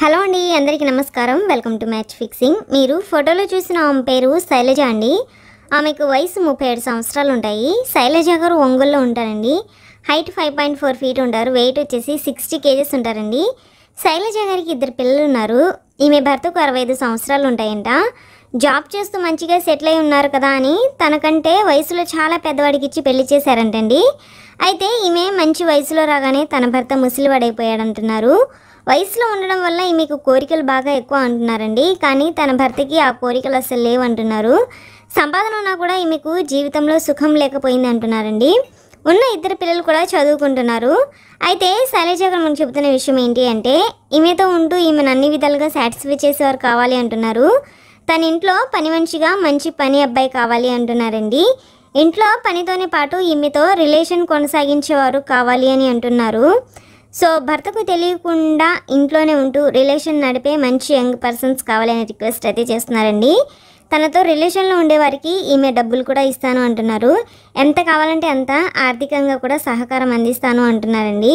hello అండి అందరికీ నమస్కారం వెల్కమ్ టు మ్యాచ్ ఫిక్సింగ్ మీరు ఫోటోలో చూసిన ఆమె పేరు శైలజ అండి ఆమెకు వయసు ముప్పై ఏడు సంవత్సరాలు ఉంటాయి శైలజ గారు ఒంగోలులో ఉంటారండి height five point four feet ఉంటారు వెయిట్ వచ్చేసి సిక్స్టీ కేజెస్ ఉంటారండి శైలజ గారికి ఇద్దరు పిల్లలు ఉన్నారు ఈమె భర్తకు అరవై ఐదు సంవత్సరాలు ఉంటాయంట జాబ్ చేస్తూ మంచిగా సెటిల్ అయి ఉన్నారు కదా అని తనకంటే వయసులో చాలా పెద్దవాడికి ఇచ్చి పెళ్లి చేశారంటండి అయితే ఈమె మంచి వయసులో రాగానే తన భర్త అంటున్నారు వయసులో ఉండడం వల్ల ఈమెకు కోరికలు బాగా ఎక్కువ అంటున్నారండి కానీ తన భర్తకి ఆ కోరికలు అసలు లేవంటున్నారు సంపాదన ఉన్నా కూడా ఈమెకు జీవితంలో సుఖం లేకపోయింది అంటున్నారండి ఉన్న ఇద్దరు పిల్లలు కూడా చదువుకుంటున్నారు అయితే శైలజ గారు మనకు చెబుతున్న విషయం ఏంటి అంటే ఈమెతో ఉంటూ ఈమెను అన్ని విధాలుగా సాటిస్ఫై చేసేవారు కావాలి అంటున్నారు తన ఇంట్లో పని మంచిగా మంచి పని అబ్బాయి కావాలి అంటున్నారండి ఇంట్లో పనితోనే పాటు ఈమెతో రిలేషన్ కొనసాగించేవారు కావాలి అని అంటున్నారు సో భర్తకు తెలియకుండా ఇంట్లోనే ఉంటూ రిలేషన్ నడిపే మంచి యంగ్ పర్సన్స్ కావాలనే రిక్వెస్ట్ అయితే చేస్తున్నారండి తనతో రిలేషన్లో ఉండేవారికి ఈమె డబ్బులు కూడా ఇస్తాను అంటున్నారు ఎంత కావాలంటే అంత ఆర్థికంగా కూడా సహకారం అందిస్తాను అంటున్నారండి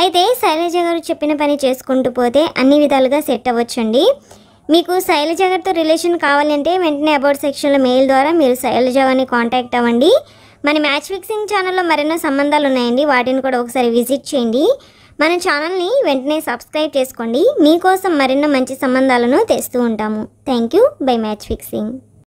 అయితే శైలజ గారు చెప్పిన పని చేసుకుంటూ పోతే అన్ని విధాలుగా సెట్ అవ్వచ్చండి మీకు శైలజ గారితో రిలేషన్ కావాలంటే వెంటనే అబౌట్ సెక్షన్లో మెయిల్ ద్వారా మీరు శైలజ అని కాంటాక్ట్ అవ్వండి మన మ్యాచ్ ఫిక్సింగ్ ఛానల్లో మరెన్నో సంబంధాలు ఉన్నాయండి వాటిని కూడా ఒకసారి విజిట్ చేయండి మన ఛానల్ని వెంటనే సబ్స్క్రైబ్ చేసుకోండి మీకోసం మరెన్నో మంచి సంబంధాలను తెస్తూ ఉంటాము thank you bye match fixing